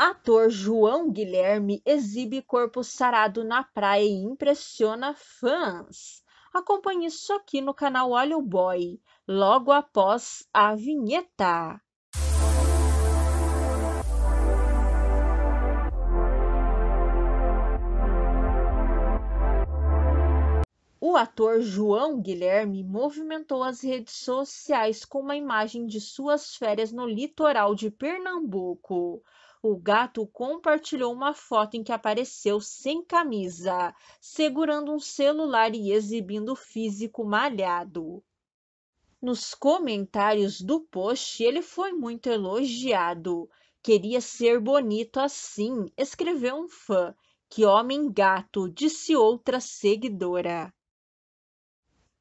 Ator João Guilherme exibe corpo sarado na praia e impressiona fãs. Acompanhe isso aqui no canal Olha o Boy, logo após a vinheta. O ator João Guilherme movimentou as redes sociais com uma imagem de suas férias no litoral de Pernambuco. O gato compartilhou uma foto em que apareceu sem camisa, segurando um celular e exibindo o físico malhado. Nos comentários do post, ele foi muito elogiado. Queria ser bonito assim, escreveu um fã. Que homem gato, disse outra seguidora.